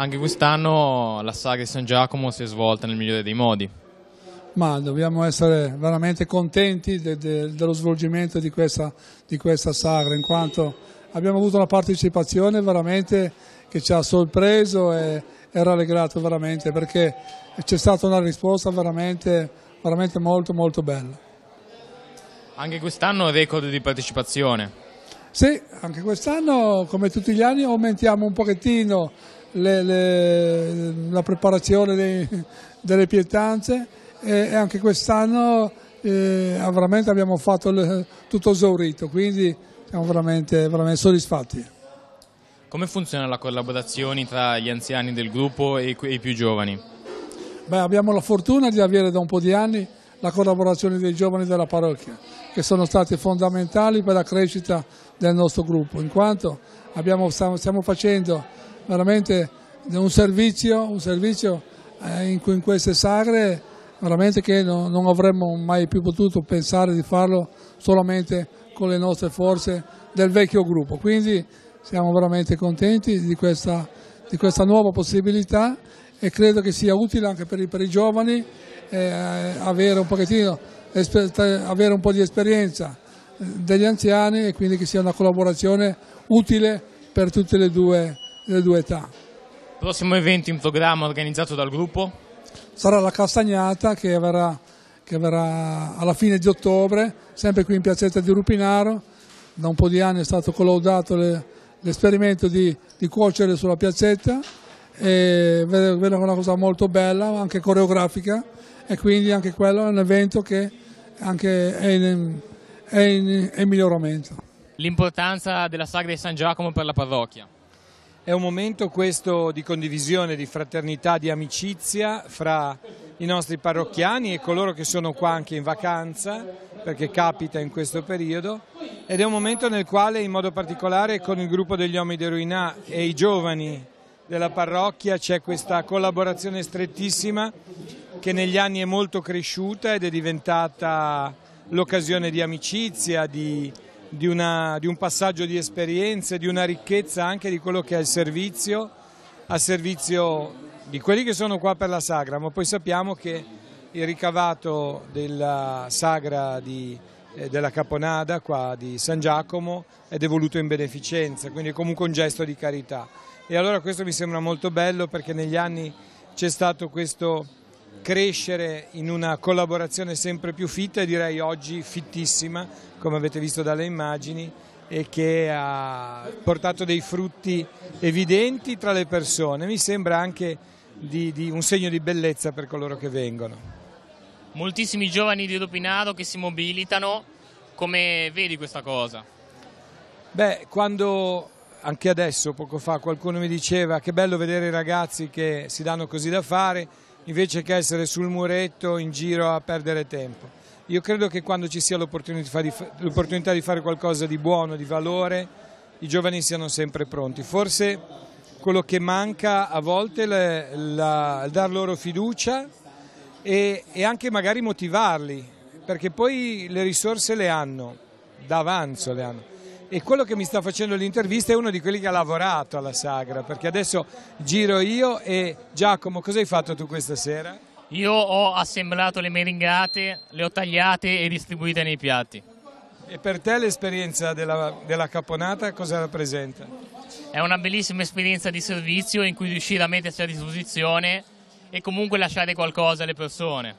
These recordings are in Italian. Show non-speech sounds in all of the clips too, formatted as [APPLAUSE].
Anche quest'anno la saga di San Giacomo si è svolta nel migliore dei modi. Ma dobbiamo essere veramente contenti de, de, dello svolgimento di questa, di questa sagra, in quanto abbiamo avuto una partecipazione veramente che ci ha sorpreso e, e rallegrato veramente, perché c'è stata una risposta veramente, veramente molto molto bella. Anche quest'anno record di partecipazione. Sì, anche quest'anno come tutti gli anni aumentiamo un pochettino le, le, la preparazione dei, delle pietanze e, e anche quest'anno eh, ah, veramente abbiamo fatto le, tutto esaurito, quindi siamo veramente, veramente soddisfatti. Come funziona la collaborazione tra gli anziani del gruppo e i più giovani? Beh, abbiamo la fortuna di avere da un po' di anni la collaborazione dei giovani della parrocchia, che sono stati fondamentali per la crescita del nostro gruppo, in quanto abbiamo, stiamo facendo veramente un servizio, un servizio eh, in, queste sagre veramente che non avremmo mai più potuto pensare di farlo solamente con le nostre forze del vecchio gruppo. Quindi siamo veramente contenti di questa, di questa nuova possibilità e credo che sia utile anche per i, per i giovani eh, avere, un avere un po' di esperienza eh, degli anziani e quindi che sia una collaborazione utile per tutte le due delle due età. Prossimo evento in programma organizzato dal gruppo? Sarà la Castagnata che avverrà, che avverrà alla fine di ottobre, sempre qui in Piazzetta di Rupinaro. Da un po' di anni è stato collaudato le, l'esperimento di, di, cuocere sulla piazzetta e vedo, una cosa molto bella, anche coreografica e quindi anche quello è un evento che è in, è in, è in miglioramento. L'importanza della sagra di San Giacomo per la parrocchia? È un momento questo di condivisione, di fraternità, di amicizia fra i nostri parrocchiani e coloro che sono qua anche in vacanza, perché capita in questo periodo, ed è un momento nel quale in modo particolare con il gruppo degli uomini di Ruinà e i giovani della parrocchia c'è questa collaborazione strettissima che negli anni è molto cresciuta ed è diventata l'occasione di amicizia, di di, una, di, un passaggio di esperienze, di una ricchezza anche di quello che è il servizio, a servizio di quelli che sono qua per la sagra, ma poi sappiamo che il ricavato della sagra di, eh, della Caponada qua di San Giacomo è devoluto in beneficenza, quindi è comunque un gesto di carità. E allora questo mi sembra molto bello perché negli anni c'è stato questo crescere in una collaborazione sempre più fitta e direi oggi fittissima, come avete visto dalle immagini, e che ha portato dei frutti evidenti tra le persone. Mi sembra anche di, di un segno di bellezza per coloro che vengono. Moltissimi giovani di Dopinado che si mobilitano, come vedi questa cosa? Beh, quando anche adesso, poco fa, qualcuno mi diceva che bello vedere i ragazzi che si danno così da fare, invece che essere sul muretto in giro a perdere tempo. Io credo che quando ci sia l'opportunità di fare qualcosa di buono, di valore, i giovani siano sempre pronti. Forse quello che manca a volte è dar loro fiducia e, anche magari motivarli, perché poi le risorse le hanno, d'avanzo le hanno e quello che mi sta facendo l'intervista è uno di quelli che ha lavorato alla sagra, perché adesso giro io e Giacomo, cosa hai fatto tu questa sera? Io ho assemblato le meringate, le ho tagliate e distribuite nei piatti. E per te l'esperienza della, della caponata cosa rappresenta? È una bellissima esperienza di servizio in cui riuscire a mettersi a disposizione e comunque lasciare qualcosa alle persone.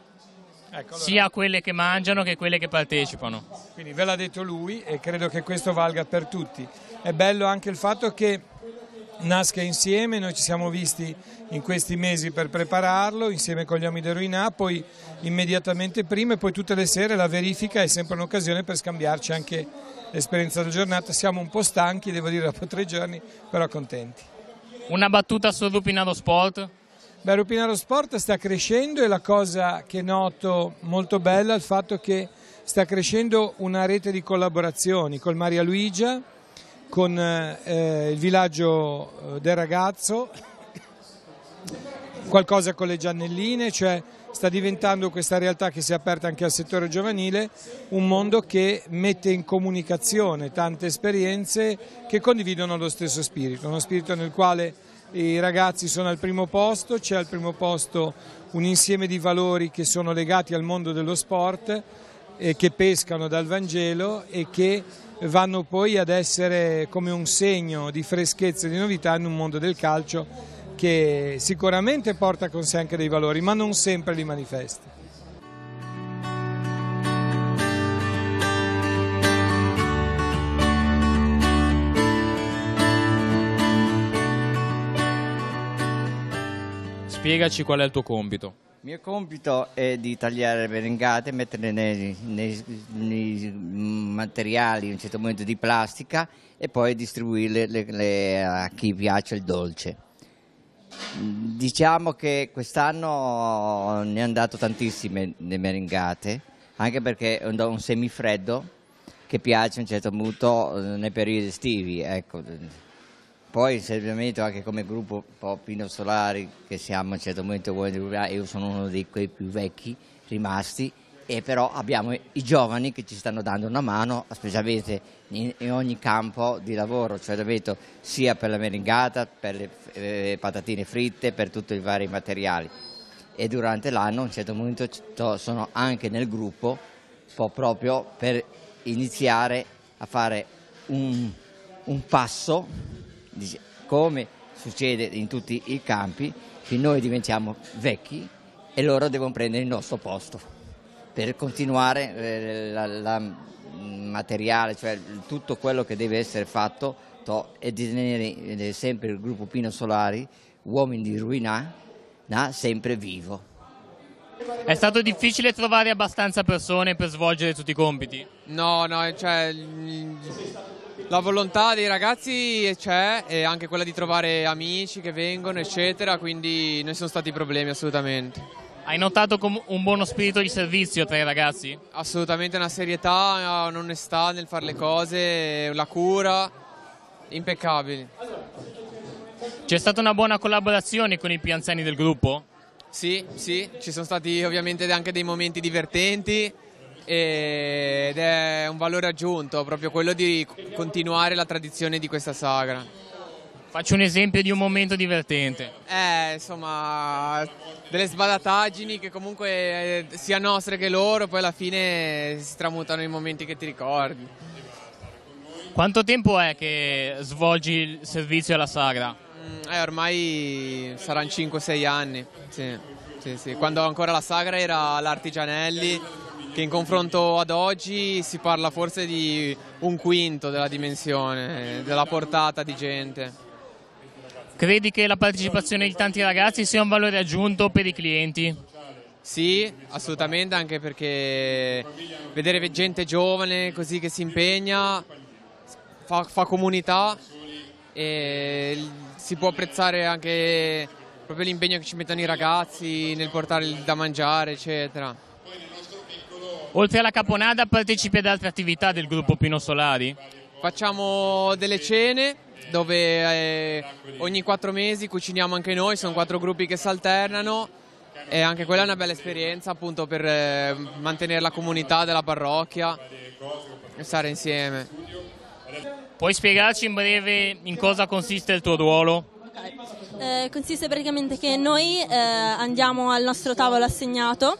Ecco, allora. sia quelle che mangiano che quelle che partecipano. Quindi ve l'ha detto lui e credo che questo valga per tutti. È bello anche il fatto che nasca insieme, noi ci siamo visti in questi mesi per prepararlo insieme con gli uomini di Ruinà, poi immediatamente prima e poi tutte le sere la verifica è sempre un'occasione per scambiarci anche l'esperienza della giornata, siamo un po' stanchi devo dire dopo tre giorni però contenti. Una battuta sul Lupinado Sport? Beh, Rupinaro Sport sta crescendo e la cosa che noto molto bella è il fatto che sta crescendo una rete di collaborazioni con Maria Luigia, con eh, eh il villaggio eh, del ragazzo, qualcosa con le Giannelline, cioè sta diventando questa realtà che si è aperta anche al settore giovanile, un mondo che mette in comunicazione tante esperienze che condividono lo stesso spirito, uno spirito nel quale i ragazzi sono al primo posto, c'è al primo posto un insieme di valori che sono legati al mondo dello sport, eh, che pescano dal Vangelo e che vanno poi ad essere come un segno di freschezza e di novità in un mondo del calcio che sicuramente porta con sé anche dei valori, ma non sempre li manifesta. Spiegaci qual è il tuo compito. Il mio compito è di tagliare le berengate, metterle nei, nei, nei, materiali, in un certo momento di plastica e poi distribuirle le, le, a chi piace il dolce. Diciamo che quest'anno ne hanno dato tantissime le merengate, anche perché è un, semifreddo che piace a un certo punto eh, nei periodi estivi. Ecco. Poi servivamente anche come gruppo Pino Solari, che siamo a un certo momento, ah, io sono uno dei quei più vecchi rimasti, e però abbiamo i giovani che ci stanno dando una mano, specialmente in, in ogni campo di lavoro, cioè davvero sia per la meringata, per le eh, patatine fritte, per tutti i vari materiali. E durante l'anno a un certo momento sono anche nel gruppo proprio per iniziare a fare un, un passo come succede in tutti i campi, che noi diventiamo vecchi e loro devono prendere il nostro posto per continuare il eh, mm, materiale, cioè tutto quello che deve essere fatto to, e di tenere eh, sempre il gruppo Pino Solari, uomini di ruina, na, sempre vivo. È stato difficile trovare abbastanza persone per svolgere tutti i compiti? No, no, cioè la volontà dei ragazzi c'è e anche quella di trovare amici che vengono eccetera, quindi non sono stati problemi assolutamente. Hai notato un buono spirito di servizio tra i ragazzi? Assolutamente una serietà, un'onestà nel fare le cose, la cura, impeccabili. C'è stata una buona collaborazione con i più anziani del gruppo? Sì, sì, ci sono stati ovviamente anche dei momenti divertenti ed è un valore aggiunto, proprio quello di continuare la tradizione di questa sagra. Faccio un esempio di un momento divertente. Eh, insomma, delle sbadataggini che comunque eh, sia nostre che loro, poi alla fine si tramutano in momenti che ti ricordi. Quanto tempo è che svolgi il servizio alla sagra? Mm, eh, ormai saranno 5-6 anni, sì. Sì, sì. Quando ancora la sagra era all'Artigianelli che in confronto ad oggi si parla forse di un quinto della dimensione, della portata di gente. Credi che la partecipazione di tanti ragazzi sia un valore aggiunto per i clienti? Sì, assolutamente, anche perché vedere gente giovane così che si impegna fa, fa comunità e si può apprezzare anche proprio l'impegno che ci mettono i ragazzi nel portare da mangiare, eccetera. Oltre alla caponata partecipi ad altre attività del gruppo Pino Solari? Facciamo delle cene dove eh, ogni quattro mesi cuciniamo anche noi, sono quattro gruppi che si alternano e anche quella è una bella esperienza appunto per eh, mantenere la comunità della parrocchia e stare insieme. Puoi spiegarci in breve in cosa consiste il tuo ruolo? Eh, consiste praticamente che noi eh, andiamo al nostro tavolo assegnato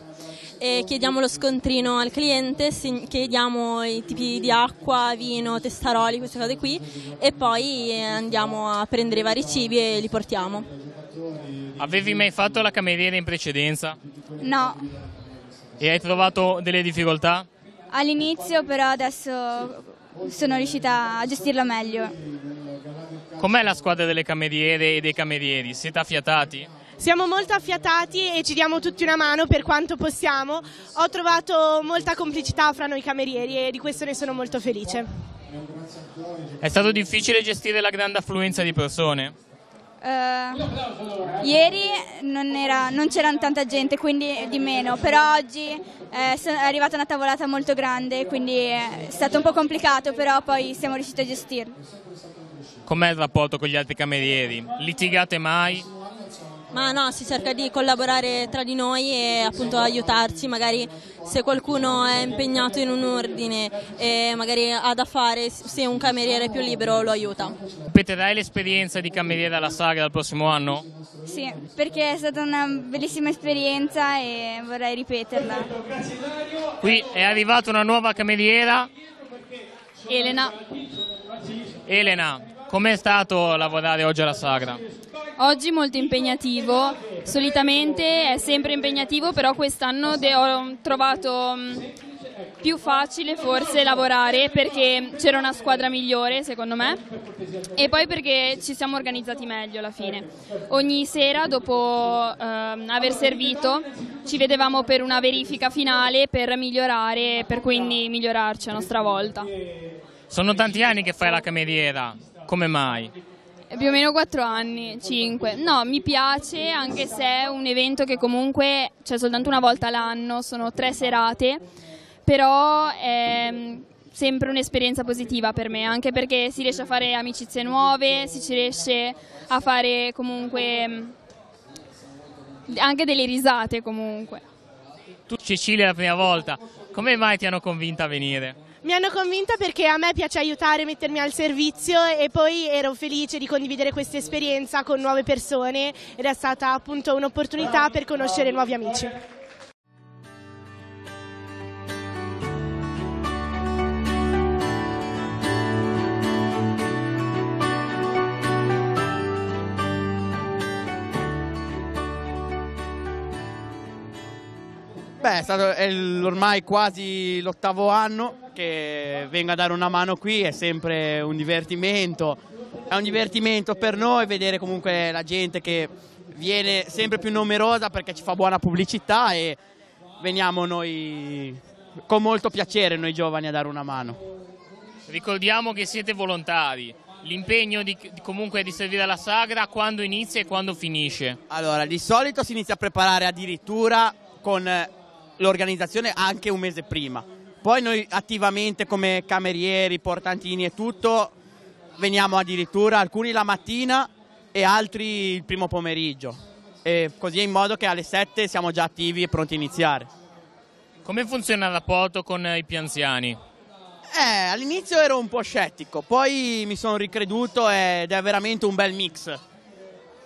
e chiediamo lo scontrino al cliente, chiediamo i tipi di acqua, vino, testaroli, queste cose qui e poi eh, andiamo a prendere i vari cibi e li portiamo. Avevi mai fatto la cameriera in precedenza? No. E hai trovato delle difficoltà? All'inizio però adesso sono riuscita a gestirla meglio. Com'è la squadra delle cameriere e dei camerieri? Siete affiatati? Siamo molto affiatati e ci diamo tutti una mano per quanto possiamo. Ho trovato molta complicità fra noi camerieri e di questo ne sono molto felice. È stato difficile gestire la grande affluenza di persone? Uh, ieri non, non c'era tanta gente, quindi di meno, però oggi eh, è arrivata una tavolata molto grande, quindi eh, è stato un po' complicato, però poi siamo riusciti a gestirlo. Com'è il rapporto con gli altri camerieri? Litigate mai? Ma no, si cerca di collaborare tra di noi e appunto aiutarci, magari se qualcuno è impegnato in un ordine e magari ha da fare, se un cameriere è più libero lo aiuta. Ripeterai l'esperienza di cameriere alla sagra il prossimo anno? Sì, perché è stata una bellissima esperienza e vorrei ripeterla. Qui è arrivata una nuova cameriera. Elena. Elena, com'è stato lavorare oggi alla sagra? Oggi molto impegnativo, solitamente è sempre impegnativo, però quest'anno ho trovato mm, più facile forse lavorare perché c'era una squadra migliore secondo me e poi perché ci siamo organizzati meglio alla fine. Ogni sera dopo ehm, aver servito ci vedevamo per una verifica finale per migliorare, per quindi migliorarci a nostra volta. Sono tanti anni che fai la cameriera, come mai? Più o meno 4 anni, 5. No, mi piace anche se è un evento che comunque c'è soltanto una volta l'anno, sono tre serate, però è mm, sempre un'esperienza positiva per me, anche perché si riesce a fare amicizie nuove, si riesce a fare comunque mm, anche delle risate comunque. Tu Cecilia è la prima volta, come mai ti hanno convinta a venire? Mi hanno convinta perché a me piace aiutare, mettermi al servizio e poi ero felice di condividere questa esperienza con nuove persone ed è stata appunto un'opportunità per conoscere nuovi amici. stato, è ormai quasi l'ottavo anno che vengo a dare una mano qui, è sempre un divertimento, è un divertimento per noi vedere comunque la gente che viene sempre più numerosa perché ci fa buona pubblicità e veniamo noi con molto piacere noi giovani a dare una mano. Ricordiamo che siete volontari, l'impegno comunque di servire alla sagra quando inizia e quando finisce? Allora, di solito si inizia a preparare addirittura con l'organizzazione anche un mese prima. Poi noi attivamente come camerieri, portantini e tutto veniamo addirittura alcuni la mattina e altri il primo pomeriggio. E così in modo che alle 7 siamo già attivi e pronti a iniziare. Come funziona il rapporto con i più anziani? Eh, all'inizio ero un po' scettico, poi mi sono ricreduto ed è veramente un bel mix.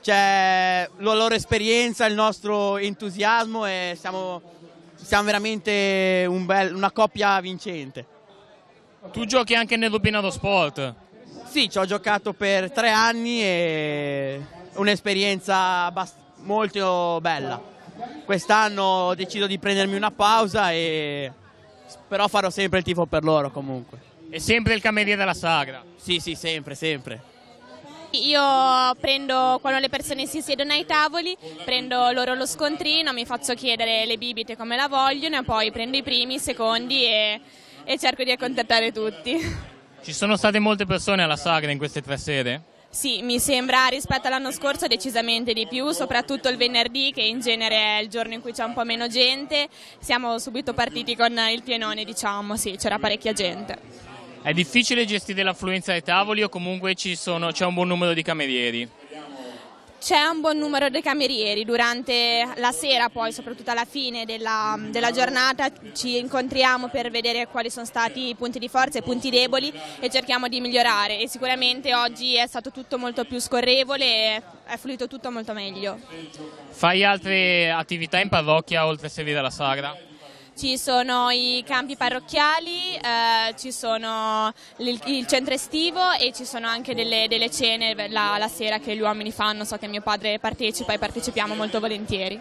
C'è cioè, la loro esperienza, il nostro entusiasmo e siamo siamo veramente un bel, una coppia vincente. Tu giochi anche nel Dopinato Sport? Sì, ci ho giocato per tre anni e un'esperienza molto bella. Quest'anno ho deciso di prendermi una pausa e però farò sempre il tifo per loro comunque. E sempre il cameriere della sagra? Sì, sì, sempre, sempre. Io prendo, quando le persone si siedono ai tavoli, prendo loro lo scontrino, mi faccio chiedere le bibite come la vogliono e poi prendo i primi, i secondi e, e cerco di accontentare tutti. Ci sono state molte persone alla sagra in queste tre sede? Sì, mi sembra rispetto all'anno scorso decisamente di più, soprattutto il venerdì che in genere è il giorno in cui c'è un po' meno gente, siamo subito partiti con il pienone diciamo, sì, c'era parecchia gente. È difficile gestire l'affluenza ai tavoli o comunque sono, c'è un buon numero di camerieri? c'è un buon numero di camerieri durante la sera, poi soprattutto alla fine della, della, giornata ci incontriamo per vedere quali sono stati i punti di forza e i punti deboli e cerchiamo di migliorare e sicuramente oggi è stato tutto molto più scorrevole e è fluito tutto molto meglio. Fai altre attività in parrocchia oltre a servire la sagra? ci sono i campi parrocchiali, eh, ci sono il, il, centro estivo e ci sono anche delle, delle cene la, la sera che gli uomini fanno, so che mio padre partecipa e partecipiamo molto volentieri.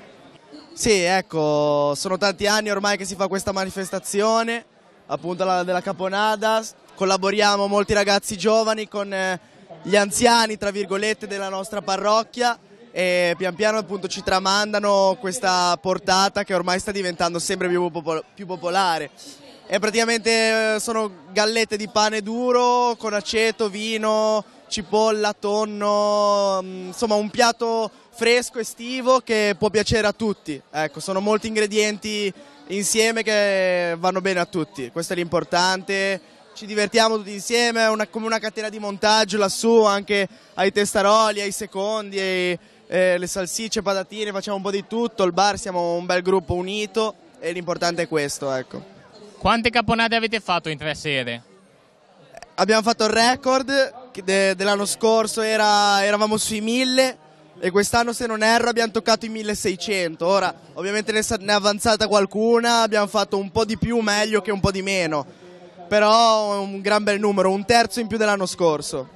Sì, ecco, sono tanti anni ormai che si fa questa manifestazione, appunto la, della Caponada, collaboriamo molti ragazzi giovani con eh, gli anziani, tra virgolette, della nostra parrocchia e pian piano appunto ci tramandano questa portata che ormai sta diventando sempre più, popol più popolare. E praticamente eh, sono gallette di pane duro con aceto, vino, cipolla, tonno, mm, insomma un piatto fresco estivo che può piacere a tutti. Ecco, sono molti ingredienti insieme che vanno bene a tutti, questo è l'importante. Ci divertiamo tutti insieme, è una, come una catena di montaggio lassù, anche ai testaroli, ai secondi, ai, eh, le salsicce, patatine, facciamo un po' di tutto, il bar, siamo un bel gruppo unito e l'importante è questo, ecco. Quante caponate avete fatto in tre sere? Abbiamo fatto il record de dell'anno scorso, era, eravamo sui 1000 e quest'anno se non erro abbiamo toccato i 1600, ora ovviamente ne, ne è avanzata qualcuna, abbiamo fatto un po' di più meglio che un po' di meno, però un gran bel numero, un terzo in più dell'anno scorso.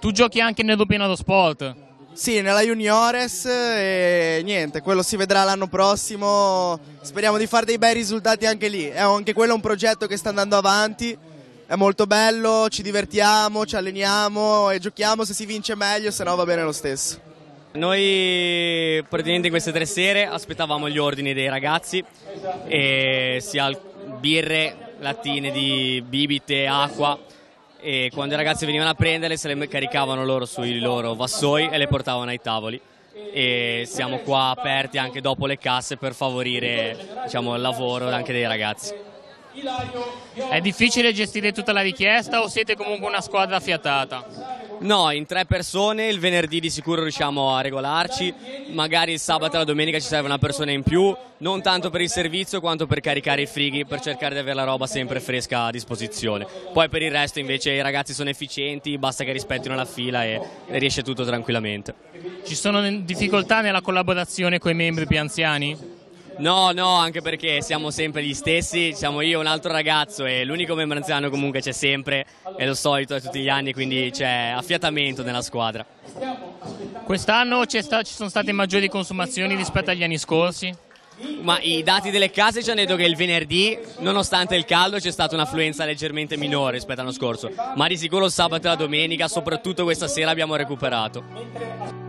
Tu giochi anche nel doppio sport? Sì, nella Juniores e niente, quello si vedrà l'anno prossimo. Speriamo di fare dei bei risultati anche lì. Eh, anche quello è un progetto che sta andando avanti. È molto bello, ci divertiamo, ci alleniamo e giochiamo. Se si vince meglio, se no va bene lo stesso. Noi praticamente in queste tre sere aspettavamo gli ordini dei ragazzi, sia birre, lattine di bibite, acqua e quando i ragazzi venivano a prenderle se le caricavano loro sui loro vassoi e le portavano ai tavoli e siamo qua aperti anche dopo le casse per favorire diciamo, il lavoro anche dei ragazzi. È difficile gestire tutta la richiesta o siete comunque una squadra affiatata? No, in tre persone il venerdì di sicuro riusciamo a regolarci, magari il sabato e la domenica ci serve una persona in più, non tanto per il servizio quanto per caricare i frighi, per cercare di avere la roba sempre fresca a disposizione. Poi per il resto invece i ragazzi sono efficienti, basta che rispettino la fila e riesce tutto tranquillamente. Ci sono difficoltà nella collaborazione con i membri più anziani? No, no, anche perché siamo sempre gli stessi, siamo io e un altro ragazzo e l'unico membro anziano comunque c'è sempre, è lo solito è tutti gli anni, quindi c'è affiatamento nella squadra. Quest'anno ci sono state maggiori consumazioni rispetto agli anni scorsi? Ma i dati delle case ci hanno detto che il venerdì, nonostante il caldo, c'è stata un'affluenza leggermente minore rispetto all'anno scorso, ma di sicuro il sabato e la domenica, soprattutto questa sera, abbiamo recuperato.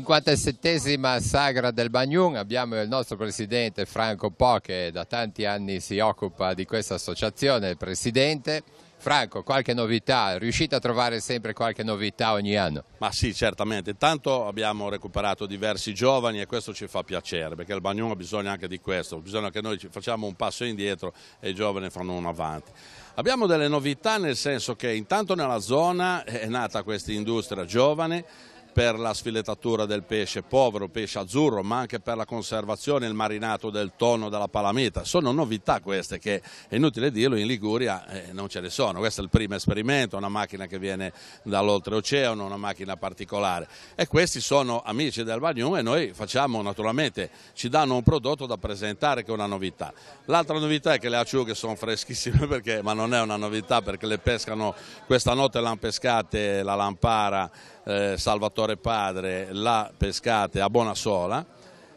57esima sagra del Bagnun, abbiamo il nostro presidente Franco Po che da tanti anni si occupa di questa associazione, presidente. Franco, qualche novità? Riuscite a trovare sempre qualche novità ogni anno? Ma sì, certamente. Intanto abbiamo recuperato diversi giovani e questo ci fa piacere perché il Bagnum ha bisogno anche di questo, bisogna che noi facciamo un passo indietro e i giovani fanno uno avanti. Abbiamo delle novità nel senso che intanto nella zona è nata questa industria giovane per la sfilettatura del pesce povero, pesce azzurro, ma anche per la conservazione, il marinato del tonno, della palamita. Sono novità queste che, è inutile dirlo, in Liguria eh, non ce ne sono. Questo è il primo esperimento, una macchina che viene dall'oltreoceano, una macchina particolare. E questi sono amici del Bagnum e noi facciamo naturalmente, ci danno un prodotto da presentare che è una novità. L'altra novità è che le acciughe sono freschissime, [LAUGHS] perché, ma non è una novità perché le pescano, questa notte l'hanno pescate la Lampara eh, Salvatore Padre la pescate a buona sola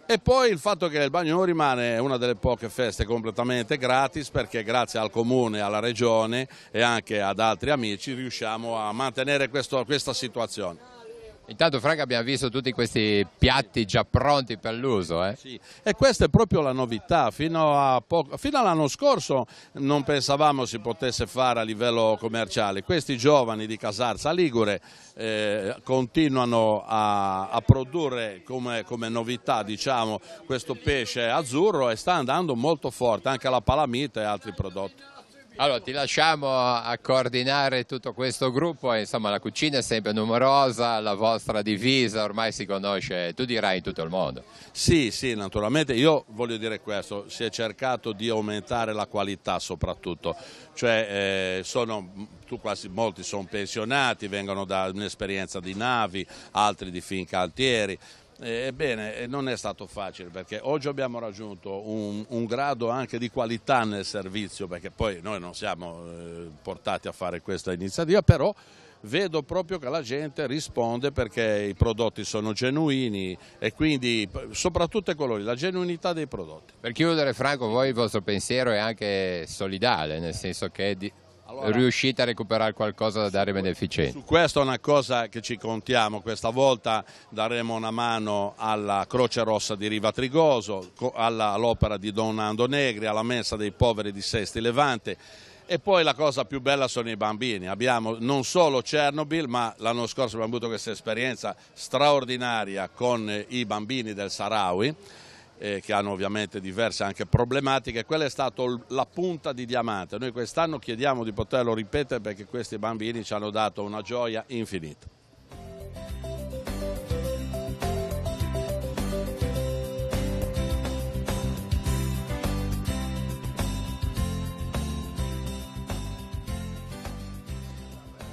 e poi il fatto che il Bagno rimane una delle poche feste completamente gratis perché grazie al comune, alla regione e anche ad altri amici riusciamo a mantenere questo, questa situazione. Intanto Franca abbiamo visto tutti questi piatti già pronti per l'uso. Eh? Sì, e questa è proprio la novità, fino, fino all'anno scorso non pensavamo si potesse fare a livello commerciale, questi giovani di Casarza Ligure eh, continuano a, a produrre come, come novità diciamo, questo pesce azzurro e sta andando molto forte anche la palamita e altri prodotti. Allora, ti lasciamo a coordinare tutto questo gruppo, insomma la cucina è sempre numerosa, la vostra divisa ormai si conosce, tu dirai, in tutto il mondo. Sì, sì, naturalmente, io voglio dire questo, si è cercato di aumentare la qualità soprattutto, cioè eh, sono, tu, quasi, molti sono pensionati, vengono da un'esperienza di navi, altri di fincantieri, eh, ebbene, eh, non è stato facile perché oggi abbiamo raggiunto un, un, grado anche di qualità nel servizio perché poi noi non siamo eh, portati a fare questa iniziativa, però vedo proprio che la gente risponde perché i prodotti sono genuini e quindi soprattutto i colori, la genuinità dei prodotti. Per chiudere Franco, voi il vostro pensiero è anche solidale, nel senso che allora, riuscite a recuperare qualcosa da dare beneficenza? Su questo è una cosa che ci contiamo, questa volta daremo una mano alla Croce Rossa di Riva Trigoso, all'opera di Don Nando Negri, alla Messa dei Poveri di Sesti Levante e poi la cosa più bella sono i bambini, abbiamo non solo Chernobyl ma l'anno scorso abbiamo avuto questa esperienza straordinaria con i bambini del Sarawi eh, che hanno ovviamente diverse anche problematiche, quella è stata la punta di diamante. Noi quest'anno chiediamo di poterlo ripetere perché questi bambini ci hanno dato una gioia infinita.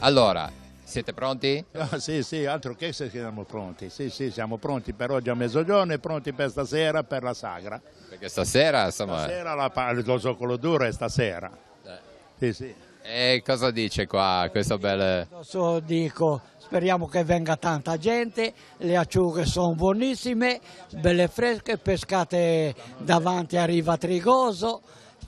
Allora, siete pronti? No, ah, sì, sì, altro che se siamo pronti. Sì, sì, siamo pronti per oggi a mezzogiorno e pronti per stasera per la sagra. Perché stasera, insomma... Stasera la, lo zoccolo duro è stasera. Eh. Sì, sì. E cosa dice qua questo bel... Io dico, speriamo che venga tanta gente, le acciughe sono buonissime, belle fresche, pescate davanti a Riva Trigoso,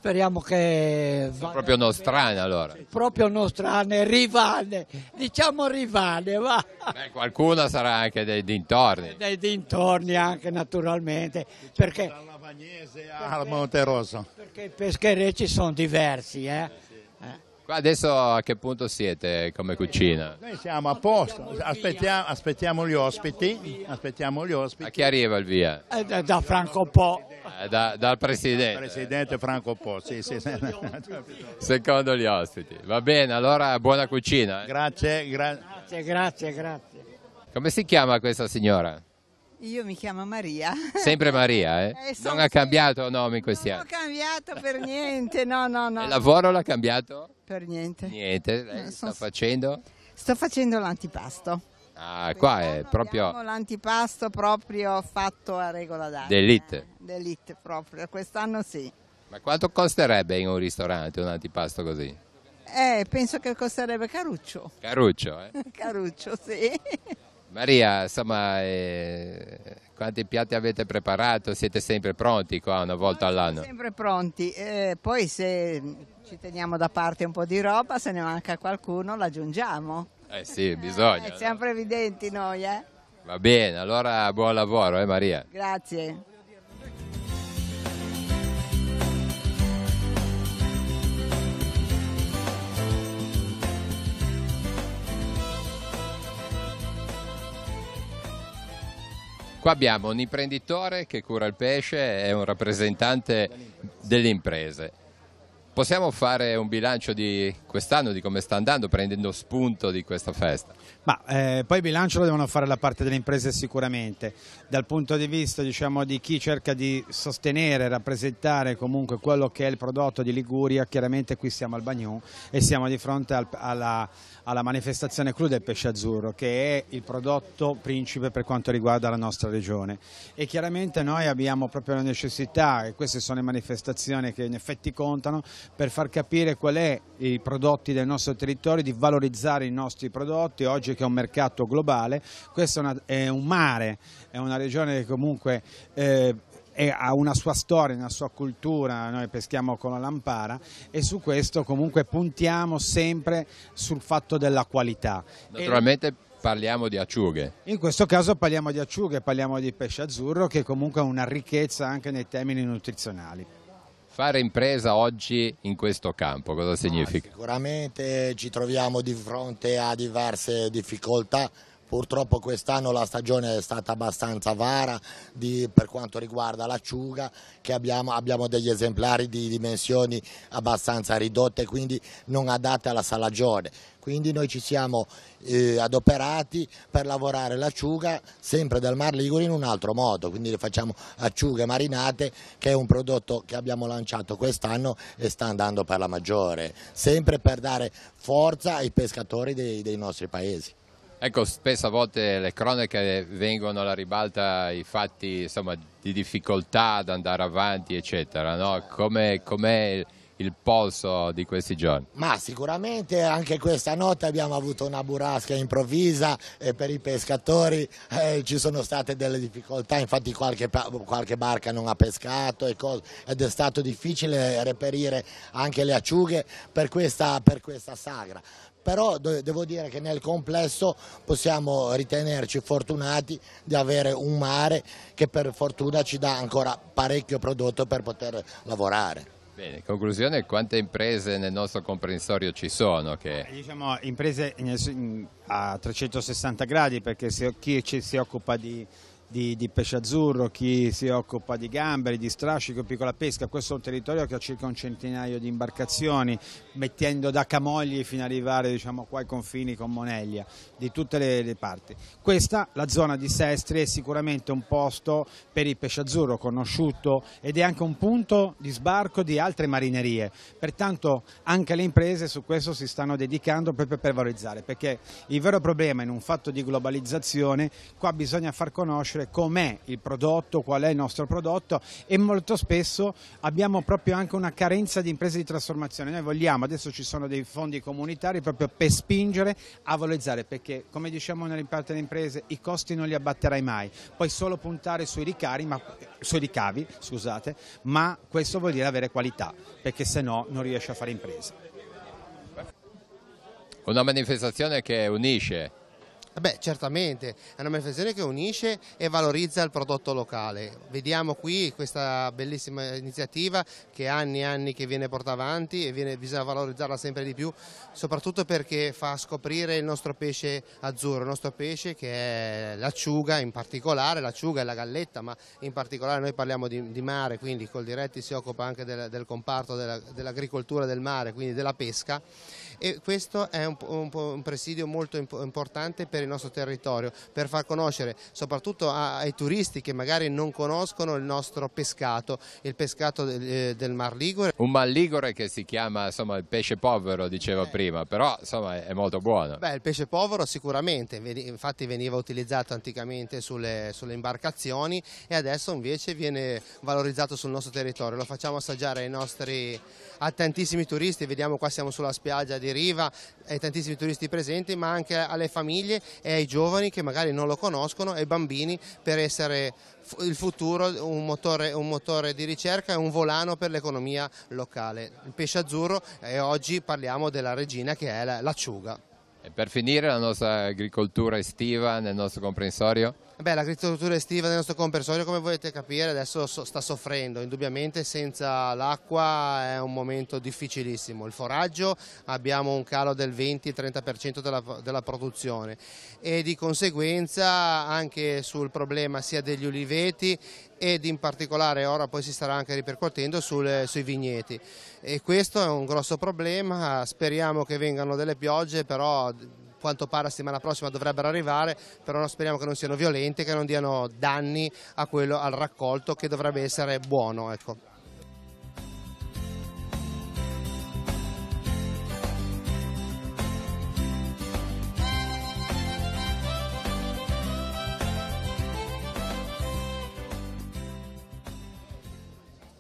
speriamo che... Sono proprio nostrane allora. Proprio nostrane, rivane, diciamo rivane. Va. Beh, qualcuna sarà anche dei dintorni. Dei dintorni anche naturalmente, perché... Dalla Vagnese Monte Rosso. Perché i pescherecci sono diversi, eh? Adesso a che punto siete come cucina? Noi siamo a posto, aspettiamo, aspettiamo gli ospiti. Aspettiamo gli ospiti. A chi arriva il via? Eh, da, da, Franco Po. Eh, da, dal Presidente. Presidente Franco Po, sì, sì. [LAUGHS] Secondo gli ospiti. Va bene, allora buona cucina. Grazie, gra grazie, grazie, grazie. Come si chiama questa signora? Io mi chiamo Maria. Sempre Maria, eh? [LAUGHS] eh non ha cambiato nome in questi anni? Non ho cambiato per [LAUGHS] niente, no, no, no. Il lavoro l'ha cambiato? Per niente. Niente, lei no, sta facendo? Sto facendo l'antipasto. Ah, Perché qua è proprio... L'antipasto proprio fatto a regola d'arte. D'elite. D'elite proprio, quest'anno sì. Ma quanto costerebbe in un ristorante un antipasto così? Eh, penso che costerebbe Caruccio. Caruccio, eh? [LAUGHS] Caruccio, sì. Maria, insomma, eh, quanti piatti avete preparato? Siete sempre pronti qua una volta Noi all'anno? Sempre pronti, eh, poi se ci teniamo da parte un po' di roba, se ne manca qualcuno l'aggiungiamo. Eh sì, bisogna. Eh, siamo no? previdenti noi, eh. Va bene, allora buon lavoro, eh Maria. Grazie. Qua abbiamo un imprenditore che cura il pesce e un rappresentante delle imprese. Possiamo fare un bilancio di quest'anno, di come sta andando, prendendo spunto di questa festa? Ma eh, poi il bilancio lo devono fare la parte delle imprese sicuramente, dal punto di vista diciamo, di chi cerca di sostenere, rappresentare comunque quello che è il prodotto di Liguria, chiaramente qui siamo al Bagnù e siamo di fronte al, alla alla manifestazione clou del pesce azzurro che è il prodotto principe per quanto riguarda la nostra regione e chiaramente noi abbiamo proprio la necessità e queste sono le manifestazioni che in effetti contano per far capire qual è i prodotti del nostro territorio, di valorizzare i nostri prodotti oggi che è un mercato globale, questo è, un mare, è una regione che comunque eh, ha una sua storia, una sua cultura, noi peschiamo con la lampara e su questo comunque puntiamo sempre sul fatto della qualità. Naturalmente parliamo di acciughe. In questo caso parliamo di acciughe, parliamo di pesce azzurro che comunque ha una ricchezza anche nei termini nutrizionali. Fare impresa oggi in questo campo cosa significa? No, sicuramente ci troviamo di fronte a diverse difficoltà Purtroppo quest'anno la stagione è stata abbastanza vara di, per quanto riguarda l'acciuga, che abbiamo, abbiamo, degli esemplari di dimensioni abbastanza ridotte, quindi non adatte alla salagione. Quindi noi ci siamo eh, adoperati per lavorare l'acciuga sempre dal Mar Liguri in un altro modo, quindi facciamo acciughe marinate che è un prodotto che abbiamo lanciato quest'anno e sta andando per la maggiore, sempre per dare forza ai pescatori dei, dei nostri paesi. Ecco, spesso a volte le cronache vengono alla ribalta i fatti insomma, di difficoltà ad andare avanti, eccetera. No? Come, com'è il polso di questi giorni? Ma sicuramente anche questa notte abbiamo avuto una burrasca improvvisa e per i pescatori eh, ci sono state delle difficoltà, infatti qualche, qualche barca non ha pescato ed è stato difficile reperire anche le acciughe per questa, per questa sagra però devo dire che nel complesso possiamo ritenerci fortunati di avere un mare che per fortuna ci dà ancora parecchio prodotto per poter lavorare. Bene, in conclusione, quante imprese nel nostro comprensorio ci sono? Che... Eh, diciamo imprese a 360 gradi perché chi ci si occupa di di, di, pesce azzurro, chi si occupa di gamberi, di strascico, piccola pesca. Questo è un territorio che ha circa un centinaio di imbarcazioni, mettendo da Camogli fino ad arrivare diciamo, qua ai confini con Moneglia, di tutte le, le parti. Questa, la zona di Sestri, è sicuramente un posto per il pesce azzurro conosciuto ed è anche un punto di sbarco di altre marinerie. Pertanto anche le imprese su questo si stanno dedicando proprio per valorizzare, perché il vero problema in un fatto di globalizzazione, qua bisogna far conoscere capire com'è il prodotto, qual è il nostro prodotto e molto spesso abbiamo proprio anche una carenza di imprese di trasformazione. Noi vogliamo, adesso ci sono dei fondi comunitari proprio per spingere a valorizzare perché come diciamo nelle parte delle imprese i costi non li abbatterai mai, puoi solo puntare sui, ricari, ma, sui ricavi, scusate, ma questo vuol dire avere qualità perché se no non riesci a fare impresa. Una manifestazione che unisce Beh, certamente, è una manifestazione che unisce e valorizza il prodotto locale. Vediamo qui questa bellissima iniziativa che anni e anni che viene portata avanti e viene, bisogna valorizzarla sempre di più, soprattutto perché fa scoprire il nostro pesce azzurro, il nostro pesce che è l'acciuga in particolare, l'acciuga e la galletta, ma in particolare noi parliamo di, di mare, quindi Coldiretti si occupa anche del, del comparto dell'agricoltura del mare, quindi della pesca e questo è un, un, un presidio molto importante per il nostro territorio, per far conoscere soprattutto a, ai turisti che magari non conoscono il nostro pescato, il pescato del, eh, del Mar Ligure. Un Mar Ligure che si chiama insomma, il pesce povero, dicevo eh. prima, però insomma, è molto buono. Beh, il pesce povero sicuramente, infatti veniva utilizzato anticamente sulle, sulle imbarcazioni e adesso invece viene valorizzato sul nostro territorio, lo facciamo assaggiare ai nostri attentissimi turisti, vediamo qua siamo sulla spiaggia di di riva ai tantissimi turisti presenti ma anche alle famiglie e ai giovani che magari non lo conoscono ai bambini per essere il futuro un motore, un motore di ricerca e un volano per l'economia locale. Il pesce azzurro e oggi parliamo della regina che è l'acciuga. E per finire la nostra agricoltura estiva nel nostro comprensorio? Beh, l'agricoltura estiva del nostro compersorio, come volete capire, adesso so, sta soffrendo, indubbiamente senza l'acqua è un momento difficilissimo. Il foraggio abbiamo un calo del 20-30% della, della, produzione e di conseguenza anche sul problema sia degli uliveti ed in particolare ora poi si starà anche ripercuotendo sul, sui vigneti e questo è un grosso problema, speriamo che vengano delle piogge però quanto pare la settimana prossima dovrebbero arrivare, però non speriamo che non siano violenti, che non diano danni quello, al raccolto che dovrebbe essere buono. Ecco.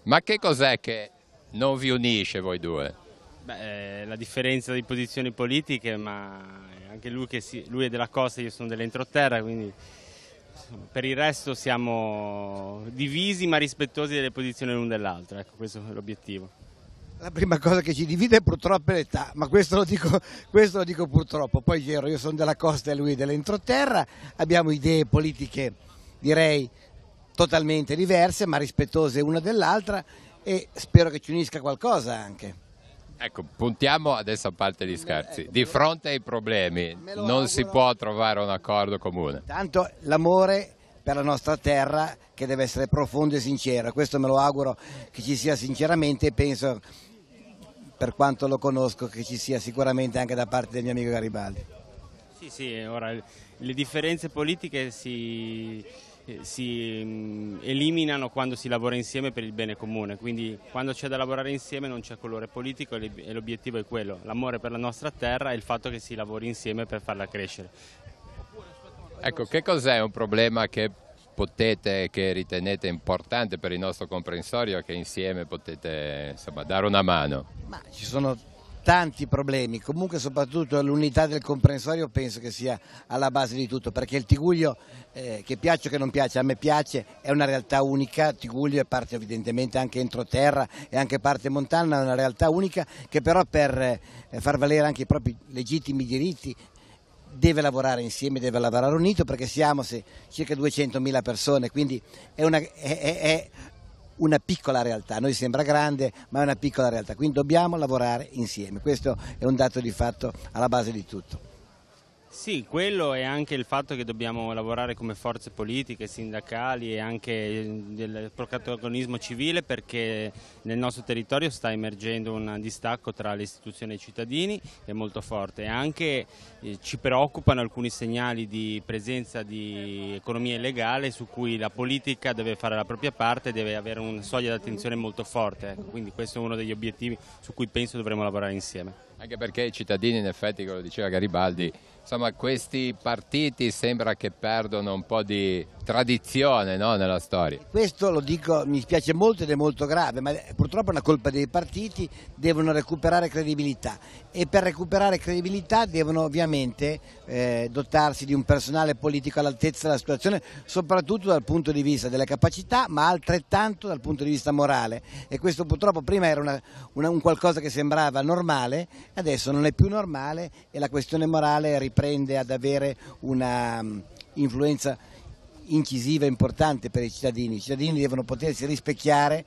Ma che cos'è che non vi unisce voi due? Beh, eh, la differenza di posizioni politiche, ma anche lui, che si, lui è della costa, io sono dell'entroterra, quindi per il resto siamo divisi ma rispettosi delle posizioni l'un dell'altro, ecco questo è l'obiettivo. La prima cosa che ci divide è purtroppo l'età, ma questo lo, dico, [LAUGHS] questo lo dico purtroppo. Poi Gero, io sono della costa e lui è dell'entroterra, abbiamo idee politiche direi totalmente diverse ma rispettose una dell'altra e spero che ci unisca qualcosa anche. Ecco, puntiamo adesso a parte gli eh, scherzi. Ecco, Di fronte ai problemi non si può trovare un accordo comune. Tanto l'amore per la nostra terra che deve essere profondo e sincero. Questo me lo auguro che ci sia sinceramente e penso, per quanto lo conosco, che ci sia sicuramente anche da parte del mio amico Garibaldi. Sì, sì, ora le differenze politiche si eh, si mm, eliminano quando si lavora insieme per il bene comune, quindi quando c'è da lavorare insieme non c'è colore politico e l'obiettivo è quello, l'amore per la nostra terra e il fatto che si lavori insieme per farla crescere. Ecco, che cos'è un problema che potete, che ritenete importante per il nostro comprensorio che insieme potete insomma, dare una mano? Ma ci sono tanti problemi, comunque soprattutto l'unità del comprensorio penso che sia alla base di tutto, perché il Tiguglio, eh, che piaccia o che non piace, a me piace, è una realtà unica, Tiguglio è parte evidentemente anche entroterra e anche parte montana, è una realtà unica che però per eh, far valere anche i propri legittimi diritti deve lavorare insieme, deve lavorare unito perché siamo se, circa 200.000 persone, quindi è una, è, è, una piccola realtà, a noi sembra grande ma è una piccola realtà, quindi dobbiamo lavorare insieme, questo è un dato di fatto alla base di tutto. Sì, quello è anche il fatto che dobbiamo lavorare come forze politiche, sindacali e anche eh, del protagonismo civile perché nel nostro territorio sta emergendo un distacco tra le istituzioni e i cittadini che è molto forte e anche eh, ci preoccupano alcuni segnali di presenza di economia illegale su cui la politica deve fare la propria parte e deve avere una soglia di attenzione molto forte, ecco, quindi questo è uno degli obiettivi su cui penso dovremo lavorare insieme. Anche perché i cittadini in effetti, come diceva Garibaldi, Insomma, questi partiti sembra che perdono un po' di tradizione no, nella storia. Questo lo dico, mi spiace molto ed è molto grave, ma purtroppo è una colpa dei partiti, devono recuperare credibilità e per recuperare credibilità devono ovviamente eh, dotarsi di un personale politico all'altezza della situazione, soprattutto dal punto di vista delle capacità, ma altrettanto dal punto di vista morale. E questo purtroppo prima era una, una, un qualcosa che sembrava normale, adesso non è più normale e la questione morale, ripeto, prende ad avere una mm, influenza incisiva e importante per i cittadini. I cittadini devono potersi rispecchiare,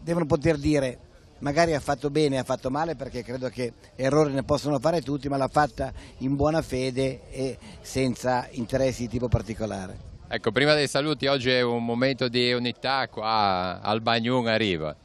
devono poter dire magari ha fatto bene, ha fatto male perché credo che errori ne possono fare tutti, ma l'ha fatta in buona fede e senza interessi di tipo particolare. Ecco, prima dei saluti oggi è un momento di unità qua al Bagnun arriva.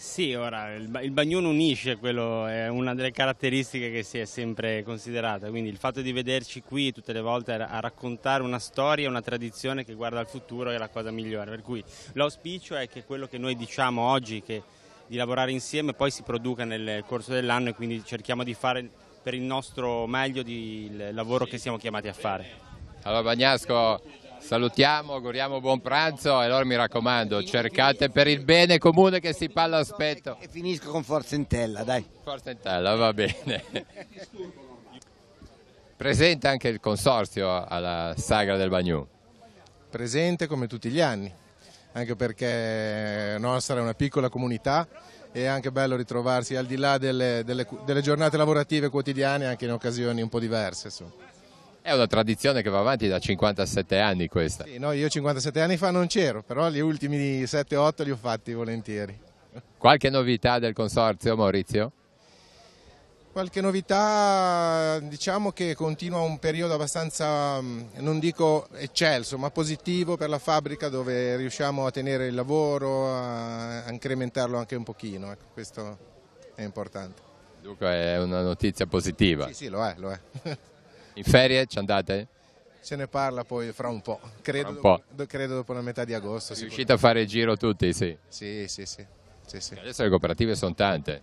Sì, ora il, il unisce, quello è una delle caratteristiche che si è sempre considerata, quindi il fatto di vederci qui tutte le volte a raccontare una storia, una tradizione che guarda al futuro è la cosa migliore, per cui l'auspicio è che quello che noi diciamo oggi, che di lavorare insieme, poi si produca nel corso dell'anno e quindi cerchiamo di fare per il nostro meglio il lavoro che siamo chiamati a fare. Allora Bagnasco, Salutiamo, auguriamo buon pranzo e allora mi raccomando, cercate per il bene comune che si parla aspetto. E finisco con Forza dai. Forza va bene. Presente anche il consorzio alla Sagra del Bagnù. Presente come tutti gli anni, anche perché nostra è una piccola comunità e è anche bello ritrovarsi al di là delle, delle, delle giornate lavorative quotidiane anche in occasioni un po' diverse. Insomma. È una tradizione che va avanti da 57 anni questa. Sì, no, io 57 anni fa non c'ero, però gli ultimi 7-8 li ho fatti volentieri. Qualche novità del consorzio Maurizio? Qualche novità, diciamo che continua un periodo abbastanza, mm, non dico eccelso, ma positivo per la fabbrica dove riusciamo a tenere il lavoro, a incrementarlo anche un pochino, ecco, questo è importante. Dunque è una notizia positiva. Sì, sì, lo è, lo è. [LAUGHS] In ferie ci andate? Se ne parla poi fra un po', credo, un po'. Dopo, credo dopo la metà di agosto. Riuscite a fare il giro tutti, sì? Sì, sì, sì. sì, sì. Adesso le cooperative sono tante.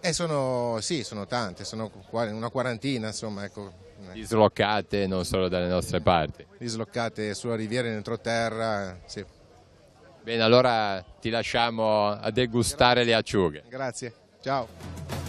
Eh, sono, sì, sono tante, sono una quarantina, insomma, ecco. Dislocate non solo dalle nostre parti. Dislocate sulla riviera in entroterra, sì. Bene, allora ti lasciamo a degustare Grazie. le acciughe. Grazie, ciao.